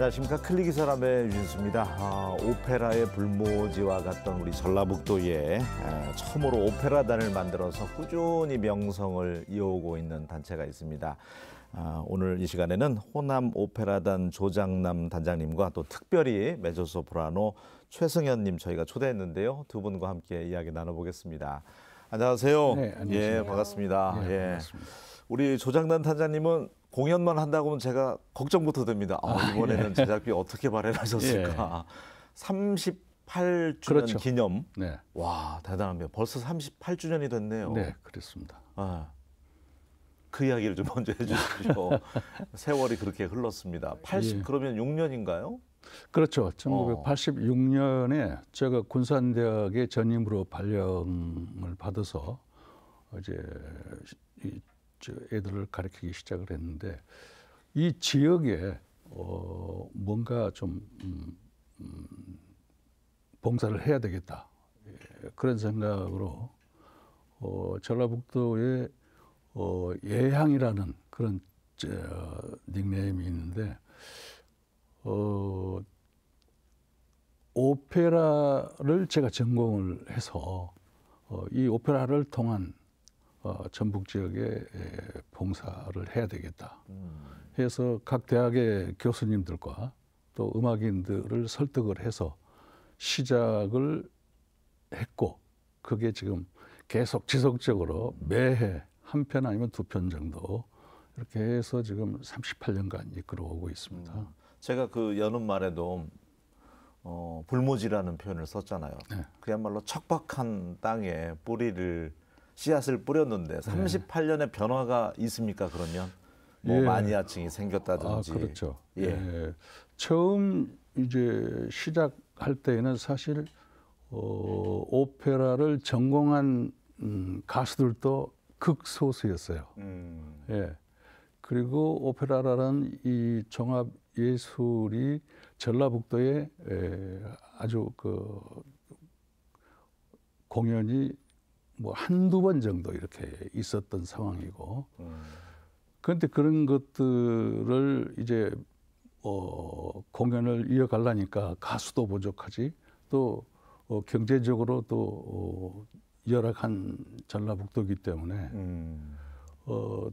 안녕하십니까 클릭이 사람의 윤수입니다. 아, 오페라의 불모지와 같던 우리 전라북도에 처음으로 오페라단을 만들어서 꾸준히 명성을 이어오고 있는 단체가 있습니다. 아, 오늘 이 시간에는 호남 오페라단 조장남 단장님과 또 특별히 메조소 브라노 최승현님 저희가 초대했는데요. 두 분과 함께 이야기 나눠보겠습니다. 안녕하세요. 네, 안녕하세요. 예, 반갑습니다. 네, 예. 반갑습니다. 우리 조장단 단장님은 공연만 한다고 하면 제가 걱정부터 됩니다. 아, 아 이번에는 예. 제작비 어떻게 마련하셨을까? 예. 38주년 그렇죠. 기념. 네. 와 대단합니다. 벌써 38주년이 됐네요. 네, 그렇습니다. 아, 그 이야기를 좀 먼저 해주시오 세월이 그렇게 흘렀습니다. 80 예. 그러면 6년인가요? 그렇죠. 1986년에 어. 제가 군산대학의 전임으로 발령을 받아서 이제 애들을 가르치기 시작을 했는데 이 지역에 어 뭔가 좀 음, 음, 봉사를 해야 되겠다 예, 그런 생각으로 어, 전라북도의 어, 예향이라는 그런 저, 닉네임이 있는데 어, 오페라를 제가 전공을 해서 어, 이 오페라를 통한 어, 전북 지역에 예, 봉사를 해야 되겠다. 음. 해서 각 대학의 교수님들과 또 음악인들을 설득을 해서 시작을 했고 그게 지금 계속 지속적으로 매해 한 편 아니면 두 편 정도 이렇게 해서 지금 38년간 이끌어오고 있습니다. 음. 제가 그 여름 말에도 어, 불모지라는 표현을 썼잖아요. 네. 그야말로 척박한 땅에 뿌리를 씨앗을 뿌렸는데 38년의 변화가 있습니까 그러면 뭐 예. 마니아층이 생겼다든지 아, 그렇죠. 예. 예. 처음 이제 시작할 때에는 사실 어, 오페라를 전공한 음, 가수들도 극소수였어요. 음. 예. 그리고 오페라라는 이 종합 예술이 전라북도에 에, 아주 그 공연이 뭐 한두 번 정도 이렇게 있었던 상황이고 음. 그런데 그런 것들을 이제 어, 공연을 이어갈라니까 가수도 부족하지 또 어, 경제적으로 또 어, 열악한 전라북도기 때문에 음. 어,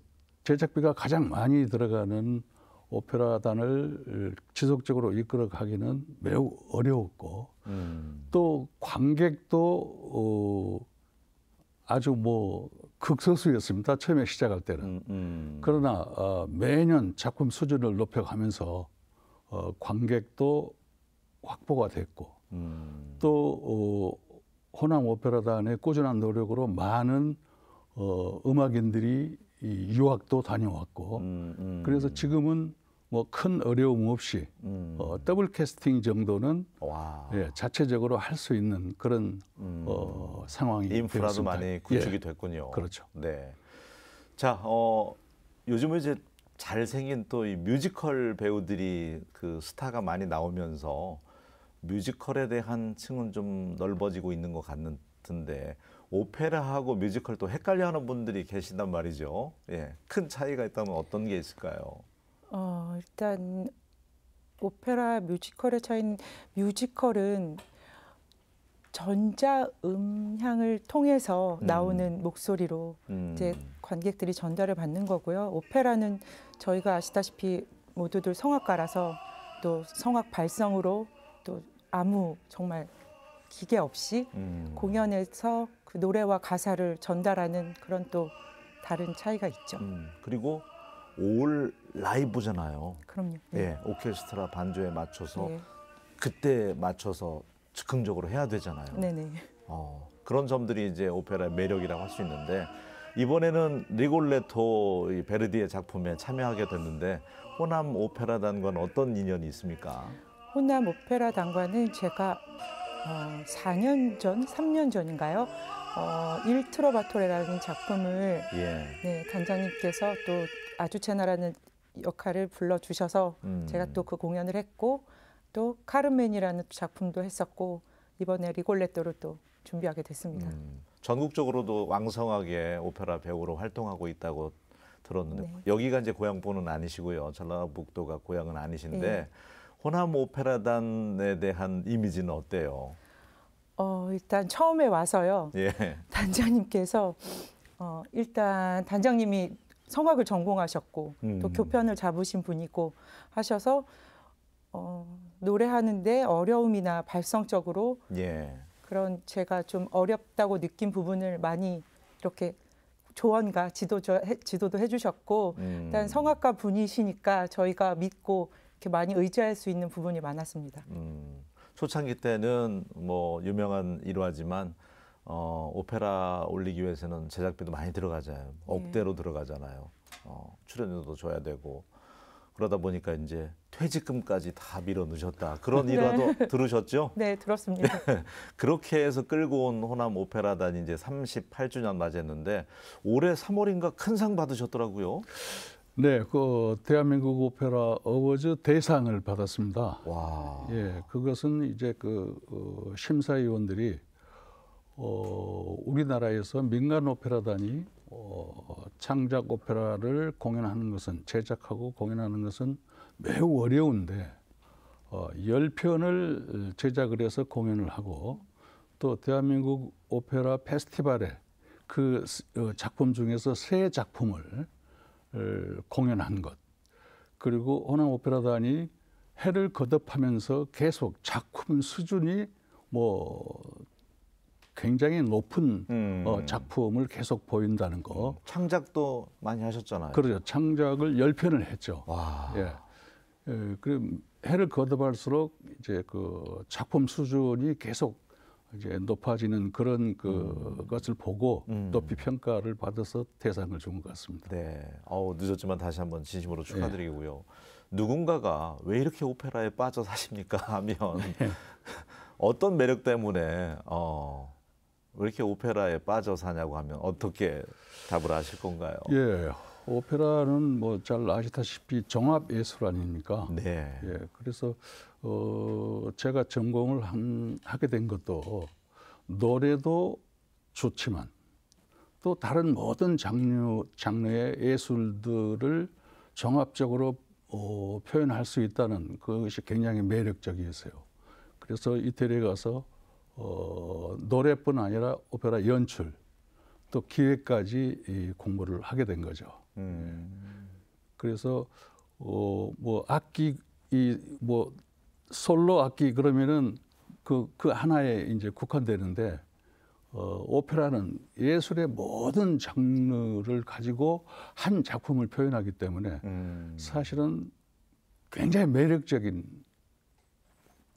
제작비가 가장 많이 들어가는 오페라단을 지속적으로 이끌어 가기는 매우 어려웠고 음. 또 관객도 어, 아주 뭐 극소수였습니다. 처음에 시작할 때는. 음, 음. 그러나 어, 매년 작품 수준을 높여가면서 어, 관객도 확보가 됐고 음. 또 어, 호남 오페라단의 꾸준한 노력으로 많은 어, 음악인들이 이 유학도 다녀왔고 음, 음. 그래서 지금은 뭐큰 어려움 없이 음. 어, 더블 캐스팅 정도는 와. 예, 자체적으로 할 수 있는 그런 음. 어, 상황이 인프라도 되었습니다. 많이 예. 구축이 예. 됐군요. 그렇죠. 네. 자, 어, 요즘 이제 잘생긴 또 이 뮤지컬 배우들이 그 스타가 많이 나오면서 뮤지컬에 대한 층은 좀 넓어지고 있는 것 같은데 오페라하고 뮤지컬 또 헷갈려하는 분들이 계신단 말이죠. 예, 큰 차이가 있다면 어떤 게 있을까요? 어, 일단 오페라 뮤지컬의 차이는 뮤지컬은 전자 음향을 통해서 음. 나오는 음. 목소리로 음. 이제 관객들이 전달을 받는 거고요. 오페라는 저희가 아시다시피 모두들 성악가라서 또 성악 발성으로 또 아무 정말 기계 없이 음. 공연에서 그 노래와 가사를 전달하는 그런 또 다른 차이가 있죠. 음. 그리고 올 라이브잖아요. 그럼요. 예, 네. 오케스트라 반주에 맞춰서 네. 그때 맞춰서 즉흥적으로 해야 되잖아요. 네네. 어, 그런 점들이 이제 오페라의 매력이라고 할 수 있는데 이번에는 리골레토 베르디의 작품에 참여하게 됐는데 호남 오페라 단과는 어떤 인연이 있습니까? 호남 오페라 단과는 제가 어, 4년 전, 3년 전인가요? 어, 일트로바토레라는 작품을 예. 네, 단장님께서 또 아주체나라는 역할을 불러주셔서 음. 제가 또 그 공연을 했고 또 카르멘이라는 작품도 했었고 이번에 리골레토로 또 준비하게 됐습니다. 음. 전국적으로도 왕성하게 오페라 배우로 활동하고 있다고 들었는데 네. 여기가 이제 고향분은 아니시고요. 전라북도가 고향은 아니신데 네. 호남 오페라단에 대한 이미지는 어때요? 어, 일단 처음에 와서요. 예. 단장님께서 어, 일단 단장님이 성악을 전공하셨고 음. 또 교편을 잡으신 분이고 하셔서 어, 노래하는데 어려움이나 발성적으로 예. 그런 제가 좀 어렵다고 느낀 부분을 많이 이렇게 조언과 지도 지도도 해주셨고 음. 일단 성악가 분이시니까 저희가 믿고 이렇게 많이 의지할 수 있는 부분이 많았습니다. 음. 초창기 때는 뭐 유명한 일화지만 어, 오페라 올리기 위해서는 제작비도 많이 들어가잖아요. 네. 억대로 들어가잖아요. 어, 출연료도 줘야 되고 그러다 보니까 이제 퇴직금까지 다 밀어 넣으셨다. 그런 네. 일화도 들으셨죠? 네, 들었습니다. 네. 그렇게 해서 끌고 온 호남 오페라단이 이제 38주년 맞이했는데 올해 3월인가 큰 상 받으셨더라고요. 네, 그 대한민국 오페라 어워즈 대상을 받았습니다. 와. 예, 그것은 이제 그 어, 심사위원들이 어, 우리나라에서 민간 오페라단이 어, 창작 오페라를 공연하는 것은 제작하고 공연하는 것은 매우 어려운데 어, 10편을 제작을 해서 공연을 하고 또 대한민국 오페라 페스티벌에 그 어, 작품 중에서 세 작품을 어, 공연한 것 그리고 호남 오페라단이 해를 거듭하면서 계속 작품 수준이 뭐 굉장히 높은 음. 어, 작품을 계속 보인다는 거. 창작도 많이 하셨잖아요. 그렇죠. 창작을 열 편을 했죠. 와. 예. 예, 그럼 해를 거듭할수록 이제 그 작품 수준이 계속 이제 높아지는 그런 그 음. 것을 보고 음. 높이 평가를 받아서 대상을 준 것 같습니다. 네. 어우, 늦었지만 다시 한번 진심으로 네. 축하드리고요. 네. 누군가가 왜 이렇게 오페라에 빠져 사십니까 하면 네. 어떤 매력 때문에 어, 왜 이렇게 오페라에 빠져 사냐고 하면 어떻게 답을 하실 건가요? 예. 오페라는 뭐 잘 아시다시피 종합 예술 아닙니까? 네. 예. 그래서 어 제가 전공을 한 하게 된 것도 노래도 좋지만 또 다른 모든 장르 장르의 예술들을 종합적으로 어, 표현할 수 있다는 그것이 굉장히 매력적이었어요. 그래서 이태리에 가서 어, 노래뿐 아니라 오페라 연출 또 기획까지 이 공부를 하게 된 거죠. 음. 그래서 어, 뭐 악기 이뭐 솔로 악기 그러면은 그그 그 하나에 이제 국한되는데 어, 오페라는 예술의 모든 장르를 가지고 한 작품을 표현하기 때문에 음. 사실은 굉장히 매력적인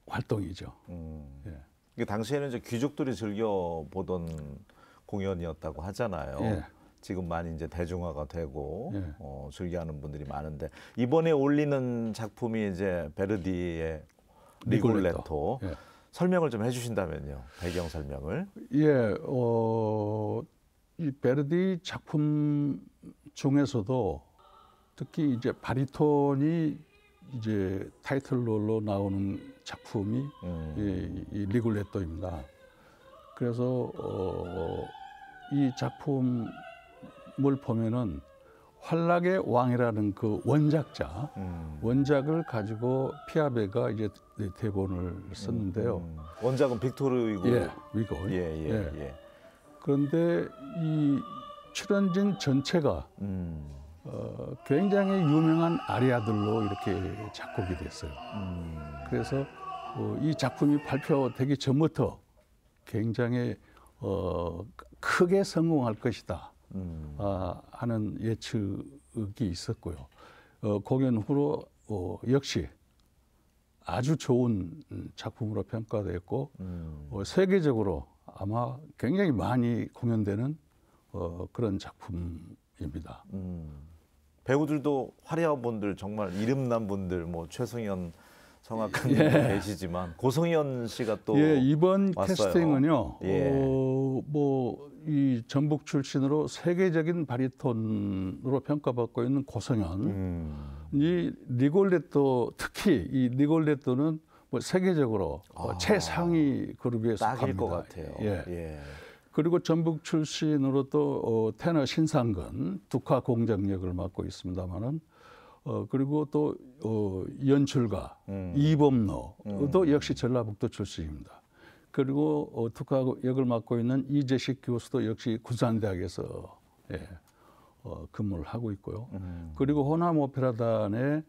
활동이죠. 음. 예. 당시에는 이제 귀족들이 즐겨 보던 공연이었다고 하잖아요. 예. 지금 많이 이제 대중화가 되고 예. 어, 즐겨하는 분들이 많은데 이번에 올리는 작품이 이제 베르디의 리골레토. 예. 설명을 좀 해주신다면요. 배경 설명을. 예, 어, 이 베르디 작품 중에서도 특히 이제 바리톤이 이제 타이틀롤로 나오는 작품이 음. 이, 이 리굴레토입니다. 그래서 어, 이 작품을 보면은 환락의 왕이라는 그 원작자 음. 원작을 가지고 피아베가 이제 대본을 음, 썼는데요. 음. 원작은 빅토르 위고. 예, 위고. 예, 예, 예. 예. 그런데 이 출연진 전체가 음. 어, 굉장히 유명한 아리아들로 이렇게 작곡이 됐어요. 음. 그래서 어, 이 작품이 발표되기 전부터 굉장히 어, 크게 성공할 것이다 음. 아, 하는 예측이 있었고요. 어, 공연 후로 어, 역시 아주 좋은 작품으로 평가됐고 음. 어, 세계적으로 아마 굉장히 많이 공연되는 어, 그런 작품입니다. 음. 배우들도 화려한 분들 정말 이름난 분들 뭐 최승현 성악가님 예. 계시지만 고성현 씨가 또 예, 이번 왔어요. 캐스팅은요. 예. 어, 뭐이 전북 출신으로 세계적인 바리톤으로 평가받고 있는 고성현. 음. 이 니골레토 특히 이 니골레토는 뭐 세계적으로 아. 최상위 그룹에 속합니다. 것 같아요. 예. 예. 그리고 전북 출신으로 또 어, 테너 신상근 두카공작역을 맡고 있습니다만은 어, 그리고 또 어, 연출가 음. 이범노도 음. 역시 전라북도 출신입니다. 그리고 어, 특화 역을 맡고 있는 이재식 교수도 역시 군산대학에서 예, 어, 근무를 하고 있고요. 음. 그리고 호남 오페라단의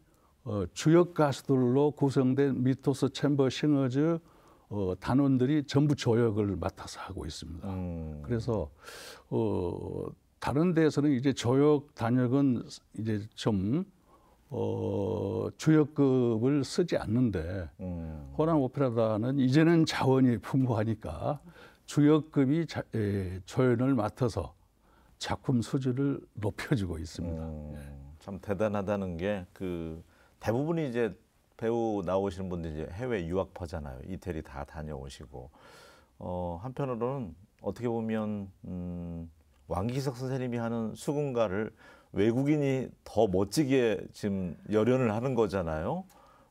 어, 주역 가수들로 구성된 미토스 챔버 싱어즈 어, 단원들이 전부 조역을 맡아서 하고 있습니다. 음. 그래서 어, 다른 데에서는 이제 조역 단역은 이제 좀 어, 주역급을 쓰지 않는데 음. 호남 오페라단은 이제는 자원이 풍부하니까 주역급이 자, 에, 예, 조연을 맡아서 작품 수준을 높여주고 있습니다. 음, 참 대단하다는 게 그 대부분이 이제 배우 나오시는 분들이 제 해외 유학파잖아요. 이태리 다 다녀오시고 어, 한편으로는 어떻게 보면 음, 왕기석 선생님이 하는 수군가를 외국인이 더 멋지게 지금 열연을 하는 거잖아요.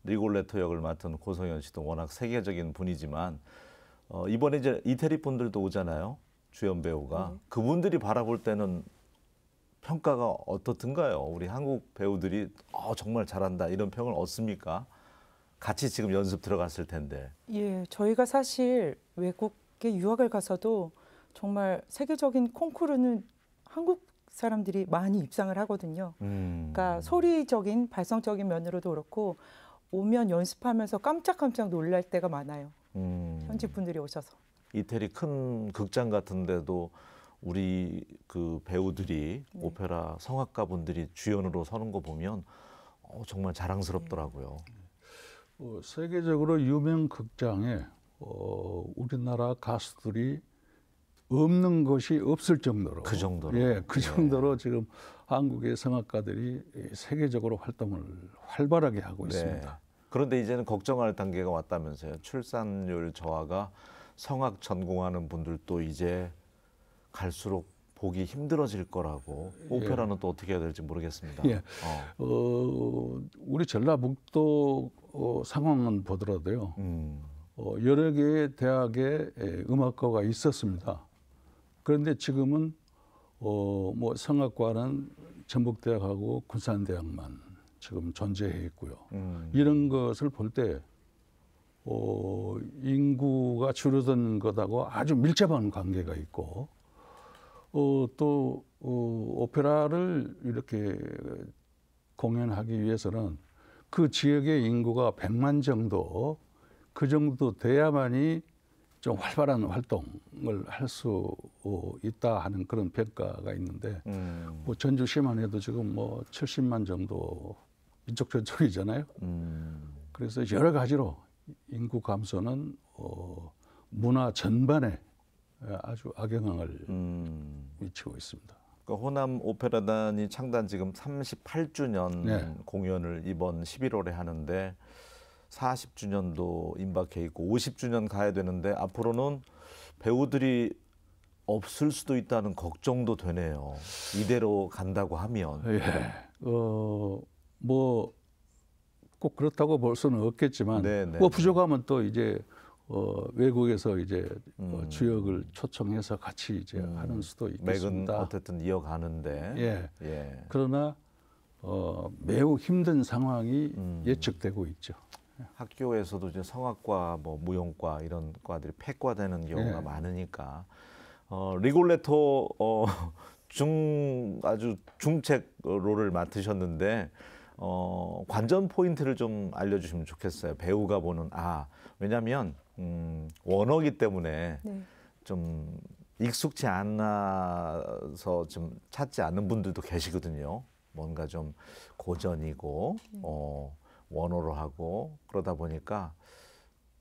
리골레토 역을 맡은 고성현 씨도 워낙 세계적인 분이지만 어, 이번에 이제 이태리 분들도 오잖아요. 주연 배우가 네. 그분들이 바라볼 때는 평가가 어떻든가요? 우리 한국 배우들이 어, 정말 잘한다 이런 평을 얻습니까? 같이 지금 연습 들어갔을 텐데. 예, 저희가 사실 외국에 유학을 가서도 정말 세계적인 콩쿠르는 한국 사람들이 많이 입상을 하거든요. 음. 그러니까 소리적인 발성적인 면으로도 그렇고 오면 연습하면서 깜짝깜짝 놀랄 때가 많아요. 음. 현지 분들이 오셔서. 이태리 큰 극장 같은데도 우리 그 배우들이 네. 오페라 성악가 분들이 주연으로 서는 거 보면 어, 정말 자랑스럽더라고요. 네. 어, 세계적으로 유명 극장에 어, 우리나라 가수들이 없는 것이 없을 정도로 그 정도로 예, 그 예. 정도로 네. 지금 한국의 성악가들이 세계적으로 활동을 활발하게 하고 네. 있습니다. 그런데 이제는 걱정할 단계가 왔다면서요. 출산율 저하가 성악 전공하는 분들도 이제 갈수록 보기 힘들어질 거라고 예. 오페라는 예. 또 어떻게 해야 될지 모르겠습니다. 예. 어. 어. 우리 전라북도 어, 상황만 보더라도요. 음. 어, 여러 개의 대학에 예, 음악과가 있었습니다. 그런데 지금은 어, 뭐 성악과는 전북대학하고 군산대학만 지금 존재해 있고요. 음. 이런 것을 볼때 어, 인구가 줄어든 것하고 아주 밀접한 관계가 있고 어, 또 어, 오페라를 이렇게 공연하기 위해서는 그 지역의 인구가 100만 정도 그 정도 돼야만이 좀 활발한 활동을 할수 어, 있다 하는 그런 평가가 있는데 음. 뭐 전주시만 해도 지금 뭐 70만 정도 이쪽 저쪽이잖아요. 음. 그래서 여러 가지로 인구 감소는 어, 문화 전반에 예, 아주 악영향을 음. 미치고 있습니다. 그 호남 오페라단이 창단 지금 38주년 네. 공연을 이번 11월에 하는데 40주년도 임박해 있고 50주년 가야 되는데 앞으로는 배우들이 없을 수도 있다는 걱정도 되네요. 이대로 간다고 하면. 예. 어, 뭐 꼭 그렇다고 볼 수는 없겠지만 네, 네. 뭐 네. 부족하면 또 이제 어, 외국에서 이제 뭐 음. 주역을 초청해서 같이 이제 음. 하는 수도 있겠습니다. 맥은 어쨌든 이어가는데. 예. 예. 그러나 어, 매우 힘든 상황이 음. 예측되고 있죠. 학교에서도 이제 성악과, 뭐 무용과 이런 과들이 폐과되는 경우가 예. 많으니까 어, 리골레토 어, 중 아주 중책 롤을 맡으셨는데 어, 관전 포인트를 좀 알려주시면 좋겠어요. 배우가 보는 아왜냐면 음, 원어기 때문에 네. 좀 익숙치 않아서 좀 찾지 않는 분들도 계시거든요. 뭔가 좀 고전이고 네. 어, 원어로 하고 그러다 보니까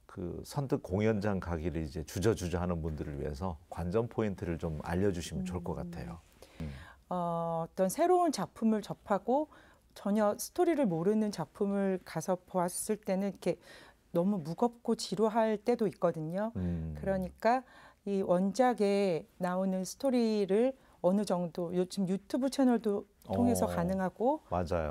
그 선뜻 공연장 가기를 이제 주저주저 하는 분들을 위해서 관전 포인트를 좀 알려주시면 좋을 것 음. 같아요. 음. 어, 어떤 새로운 작품을 접하고 전혀 스토리를 모르는 작품을 가서 보았을 때는 이렇게 너무 무겁고 지루할 때도 있거든요. 음. 그러니까 이 원작에 나오는 스토리를 어느 정도 요즘 유튜브 채널도 통해서 어, 가능하고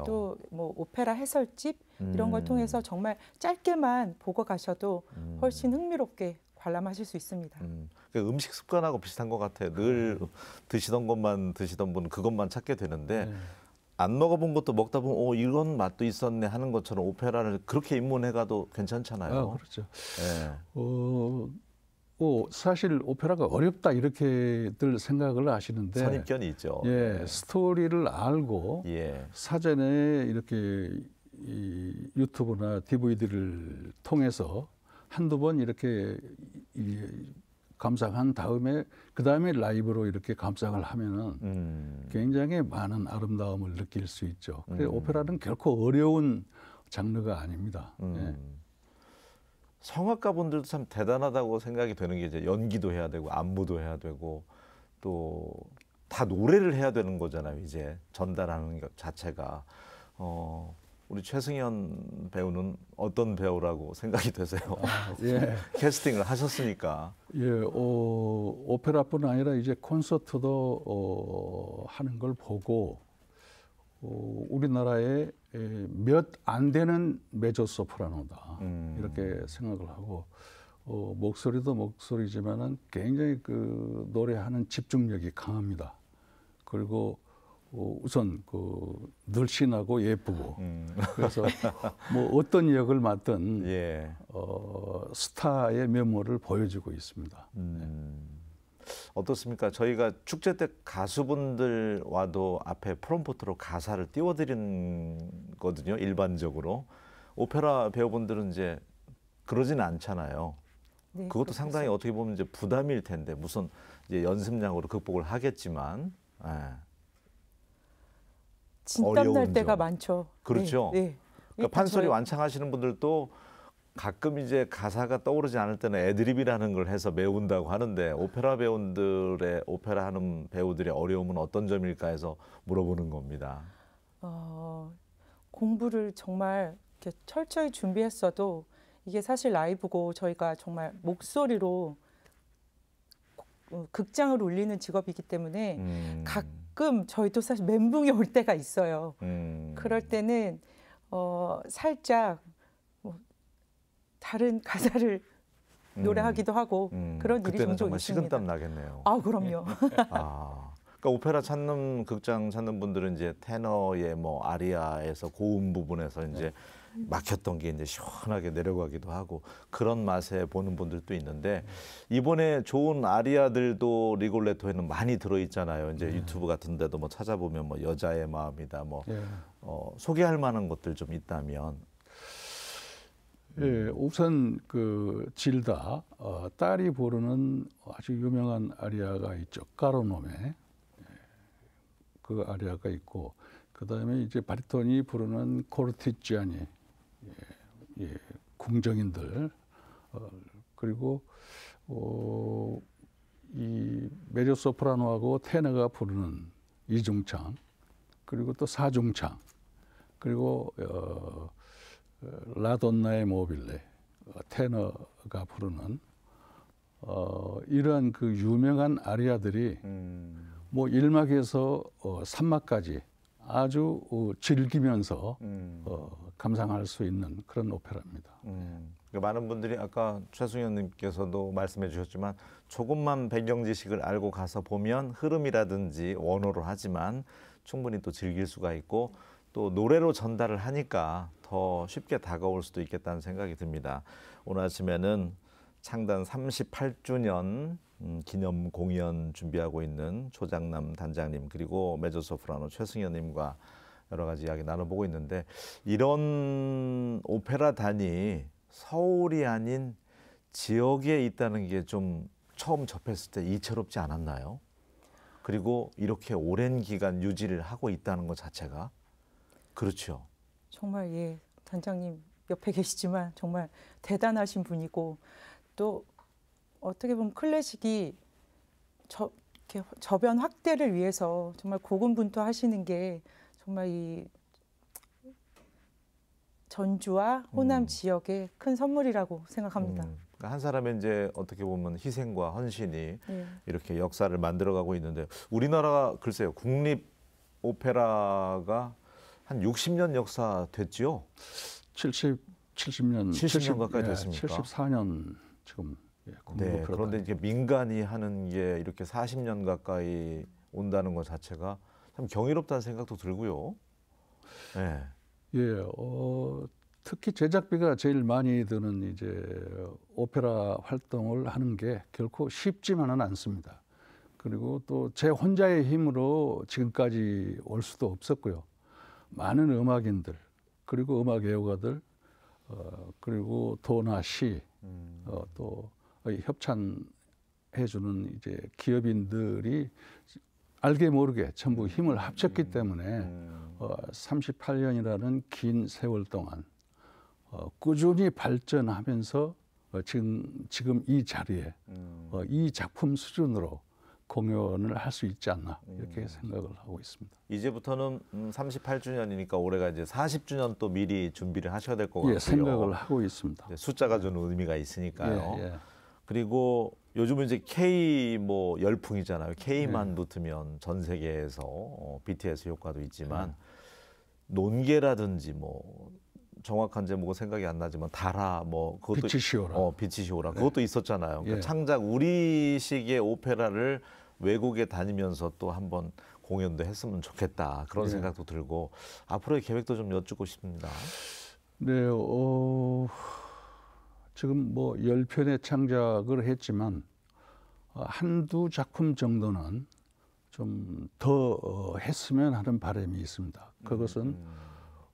또 뭐 오페라 해설집 음. 이런 걸 음. 통해서 정말 짧게만 보고 가셔도 음. 훨씬 흥미롭게 관람하실 수 있습니다. 음. 그 음식 습관하고 비슷한 것 같아요. 늘 음. 드시던 것만 드시던 분 그것만 찾게 되는데 음. 안 먹어본 것도 먹다 보면 오 이런 맛도 있었네 하는 것처럼 오페라를 그렇게 입문해가도 괜찮잖아요. 아, 그렇죠. 네. 어, 어, 사실 오페라가 어렵다 이렇게들 생각을 하시는데 선입견이 있죠. 예, 네. 스토리를 알고 예. 사전에 이렇게 이 유튜브나 DVD를 통해서 한두 번 이렇게 이 감상한 다음에 그 다음에 라이브로 이렇게 감상을 하면은 음. 굉장히 많은 아름다움을 느낄 수 있죠. 음. 오페라는 결코 어려운 장르가 아닙니다. 음. 예. 성악가분들도 참 대단하다고 생각이 되는 게 이제 연기도 해야 되고 안무도 해야 되고 또 다 노래를 해야 되는 거잖아요. 이제 전달하는 것 자체가 어, 우리 최승현 배우는 어떤 배우라고 생각이 되세요? 아, 예. 캐스팅을 하셨으니까. 예, 어, 오페라뿐 아니라 이제 콘서트도 어, 하는 걸 보고 어, 우리나라의 몇 안 되는 메조 소프라노다 음. 이렇게 생각을 하고 어, 목소리도 목소리지만은 굉장히 그 노래하는 집중력이 강합니다. 그리고 어, 우선 그 늘씬하고 예쁘고 음. 그래서 뭐 어떤 역을 맡든 예. 어, 스타의 면모를 보여주고 있습니다. 음. 어떻습니까? 저희가 축제 때 가수분들 와도 앞에 프롬포트로 가사를 띄워드리 거든요. 일반적으로 오페라 배우분들은 이제 그러진 않잖아요. 네, 그것도 그렇겠 상당히 어떻게 보면 이제 부담일 텐데 무슨 이제 연습량으로 극복을 하겠지만. 예. 진땀 날 때가 점. 많죠. 그렇죠. 네, 네. 그러니까 판소리 저 완창하시는 분들도 가끔 이제 가사가 떠오르지 않을 때는 애드립이라는 걸 해서 배운다고 하는데 오페라 배우들의 오페라 하는 배우들의 어려움은 어떤 점일까 해서 물어보는 겁니다. 어, 공부를 정말 철저히 준비했어도 이게 사실 라이브고 저희가 정말 목소리로 어, 극장을 울리는 직업이기 때문에 음. 각 가끔 저희도 사실 멘붕이 올 때가 있어요. 음. 그럴 때는 어, 살짝 뭐 다른 가사를 음. 노래하기도 하고 음. 그런 일이 그때 종종 있습니다. 식은땀 나겠네요. 아 그럼요. 네. 아. 그러니까 오페라 찾는 극장 찾는 분들은 이제 테너의 뭐 아리아에서 고음 부분에서 이제 네. 막혔던 게 이제 시원하게 내려가기도 하고 그런 맛에 보는 분들도 있는데 이번에 좋은 아리아들도 리골레토에는 많이 들어 있잖아요. 이제 네. 유튜브 같은 데도 뭐 찾아보면 뭐 여자의 마음이다 뭐 네. 어, 소개할 만한 것들 좀 있다면 예, 우선 그 질다 어, 딸이 부르는 아주 유명한 아리아가 있죠. 까로놈에 예, 그 아리아가 있고 그 다음에 이제 바리톤이 부르는 코르티지아니 예, 궁정인들 어, 그리고 어, 이 메조 소프라노하고 테너가 부르는 이중창 그리고 또 사중창 그리고 어, 어 라돈나의 모빌레 어, 테너가 부르는 어, 이러한 그 유명한 아리아들이 음. 뭐일막에서 어, 3막까지 아주 어, 즐기면서 음. 어, 감상할 수 있는 그런 오페라입니다. 음. 그러니까 많은 분들이 아까 최승현님께서도 말씀해 주셨지만 조금만 배경 지식을 알고 가서 보면 흐름이라든지 원어로 하지만 충분히 또 즐길 수가 있고 또 노래로 전달을 하니까 더 쉽게 다가올 수도 있겠다는 생각이 듭니다. 오늘 아침에는 창단 38주년 음, 기념 공연 준비하고 있는 초장남 단장님 그리고 메조소프라노 최승현님과 여러 가지 이야기 나눠보고 있는데 이런 오페라단이 서울이 아닌 지역에 있다는 게 좀 처음 접했을 때 이채롭지 않았나요? 그리고 이렇게 오랜 기간 유지를 하고 있다는 것 자체가 그렇죠. 정말 예 단장님 옆에 계시지만 정말 대단하신 분이고 또 어떻게 보면 클래식이 저, 저변 확대를 위해서 정말 고군분투하시는 게 정말 이 전주와 호남 음. 지역의 큰 선물이라고 생각합니다. 음. 그러니까 한 사람의 이제 어떻게 보면 희생과 헌신이 네. 이렇게 역사를 만들어가고 있는데 우리나라가 글쎄요 국립 오페라가 한 60년 역사 됐지요? 70 70년 70년 가까이 됐습니까? 74년 지금 예, 네, 그런데 이제 민간이 하는 게 이렇게 40년 가까이 온다는 것 자체가 참 경이롭다는 생각도 들고요. 네. 예, 어, 특히 제작비가 제일 많이 드는 이제 오페라 활동을 하는 게 결코 쉽지만은 않습니다. 그리고 또 제 혼자의 힘으로 지금까지 올 수도 없었고요. 많은 음악인들 그리고 음악 애호가들 어, 그리고 도나 시 음. 어, 또 협찬해주는 이제 기업인들이 알게 모르게 전부 음. 힘을 합쳤기 음. 때문에 음. 어, 38년이라는 긴 세월 동안 어, 꾸준히 발전하면서 어, 지금 지금 이 자리에 어, 이 작품 수준으로 공연을 할 수 있지 않나 이렇게 생각을 하고 있습니다. 이제부터는 38주년이니까 올해가 이제 40주년 또 미리 준비를 하셔야 될것 예, 같고요. 예, 생각을 하고 있습니다. 숫자가 좀 의미가 있으니까요. 예, 예. 그리고 요즘은 이제 K 뭐 열풍이잖아요. K만 네. 붙으면 전 세계에서 어, BTS 효과도 있지만 네. 논계라든지뭐 정확한 제목은 생각이 안 나지만 달아 뭐 그것도 빛이 시오라 어 빛이 시오라 네. 그것도 있었잖아요. 그러니까 예. 창작 우리식의 오페라를 외국에 다니면서 또 한번 공연도 했으면 좋겠다 그런 예. 생각도 들고 앞으로의 계획도 좀 여쭙고 싶습니다. 네, 어 지금 뭐 10편의 창작을 했지만 어, 한두 작품 정도는 좀더 어, 했으면 하는 바람이 있습니다. 그것은 음, 음.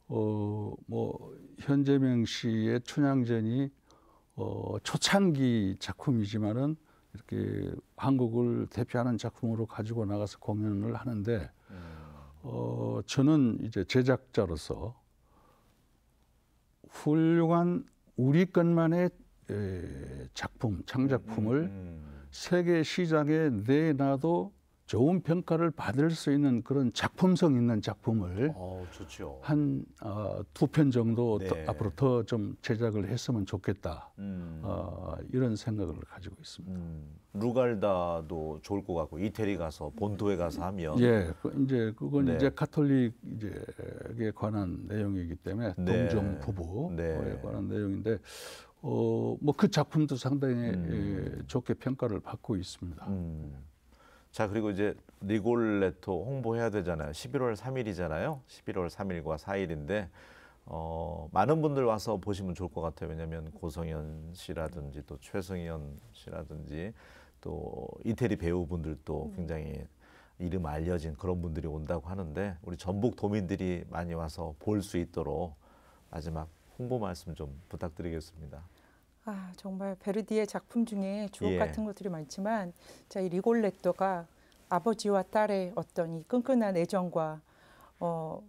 어뭐 현재명 씨의 춘향전이 어 초창기 작품이지만은 이렇게 한국을 대표하는 작품으로 가지고 나가서 공연을 하는데 음. 어 저는 이제 제작자로서 훌륭한 우리 것만의 작품, 창작품을 음, 음. 세계 시장에 내놔도 좋은 평가를 받을 수 있는 그런 작품성 있는 작품을 한두 어, 편 정도 네. 더, 앞으로 더 좀 제작을 했으면 좋겠다 음. 어, 이런 생각을 가지고 있습니다. 음. 루갈다도 좋을 것 같고 이태리 가서 본토에 가서 하면 예 그 이제 그건 네. 이제 카톨릭 이제 관한 내용이기 때문에 네. 동정 부부에 네. 관한 내용인데 어, 뭐그 작품도 상당히 음. 예, 좋게 평가를 받고 있습니다. 음. 자 그리고 이제 니골레토 홍보해야 되잖아요. 11월 3일이잖아요. 11월 3일과 4일인데 어, 많은 분들 와서 보시면 좋을 것 같아요. 왜냐하면 고성현 씨라든지 또최성현 씨라든지 또 이태리 배우분들도 음. 굉장히 이름 알려진 그런 분들이 온다고 하는데 우리 전북 도민들이 많이 와서 볼 수 있도록 마지막 홍보 말씀 좀 부탁드리겠습니다. 아 정말 베르디의 작품 중에 주옥 예. 같은 것들이 많지만 자 이 리골레토가 아버지와 딸의 어떤 이 끈끈한 애정과 어,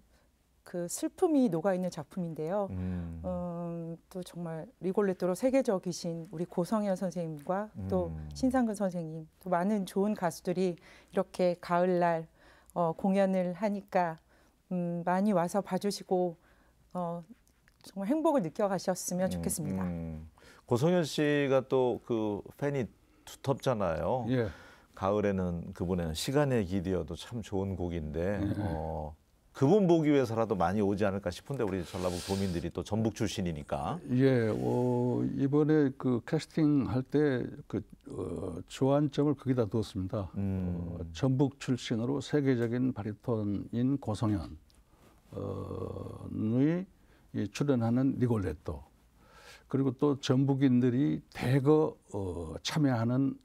그 슬픔이 녹아 있는 작품인데요. 음. 음. 또 정말 리골레토로 세계적이신 우리 고성현 선생님과 음. 또 신상근 선생님, 또 많은 좋은 가수들이 이렇게 가을날 어, 공연을 하니까 음, 많이 와서 봐주시고 어, 정말 행복을 느껴가셨으면 음, 좋겠습니다. 음. 고성현 씨가 또 그 팬이 두텁잖아요. 예. 가을에는 그분의 시간의 길이어도 참 좋은 곡인데 예. 어, 그분 보기 위해서라도 많이 오지 않을까 싶은데 우리 전라북 도민들이 또 전북 출신이니까. 예, 어, 이번에 그 캐스팅 할 때그 어, 주안점을 거기다 두었습니다. 어, 음. 어, 전북 출신으로 세계적인 바리톤인 고성현. 어,의 출연하는 니골레토. 그리고 또 전북인들이 대거 어, 참여하는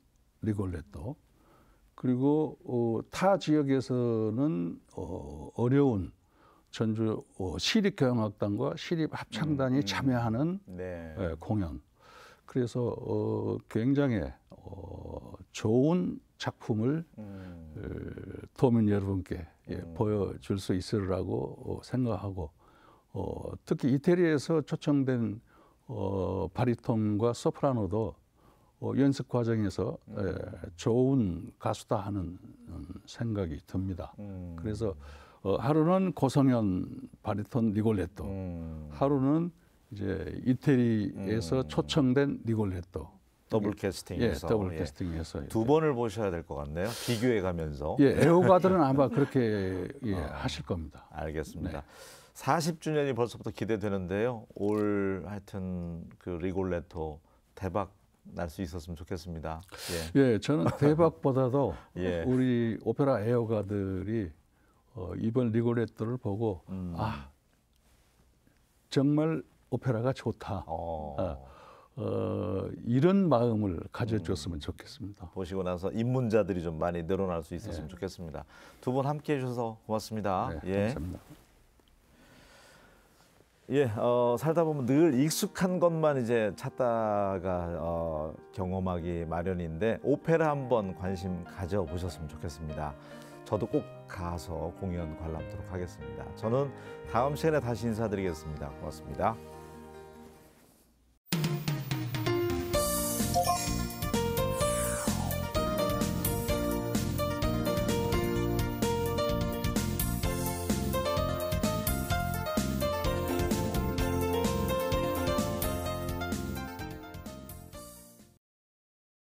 리골레또 그리고 어, 타 지역에서는 어, 어려운 전주 어, 시립교향악단과 시립합창단이 음, 음. 참여하는 네. 예, 공연 그래서 어, 굉장히 어, 좋은 작품을 음. 어, 도민 여러분께 예, 음. 보여줄 수 있으리라고 어, 생각하고 어, 특히 이태리에서 초청된 어, 바리톤과 소프라노도 어, 연습 과정에서 음. 예, 에, 좋은 가수다 하는 음, 생각이 듭니다. 음. 그래서 어, 하루는 고성현 바리톤 리골레토 음. 하루는 이제 이태리에서 음. 초청된 리골레토 더블 예, 캐스팅에서 예, 더블 예. 캐스팅에서 예. 두 번을 보셔야 될 것 같네요. 비교해 가면서. 예, 애호가들은 아마 그렇게 예, 어, 하실 겁니다. 알겠습니다. 네. 40주년이 벌써부터 기대되는데요. 올 하여튼 그 리골레토 대박 날 수 있었으면 좋겠습니다. 예. 예 저는 대박보다도 예. 우리 오페라 애호가들이 어, 이번 리골레토를 보고 음. 아 정말 오페라가 좋다. 어. 아, 어. 이런 마음을 가져줬으면 음, 좋겠습니다. 보시고 나서 입문자들이 좀 많이 늘어날 수 있었으면 네. 좋겠습니다. 두 분 함께 해주셔서 고맙습니다. 네, 예. 감사합니다. 예, 어, 살다 보면 늘 익숙한 것만 이제 찾다가 어, 경험하기 마련인데 오페라 한번 관심 가져보셨으면 좋겠습니다. 저도 꼭 가서 공연 관람하도록 하겠습니다. 저는 다음 시간에 다시 인사드리겠습니다. 고맙습니다.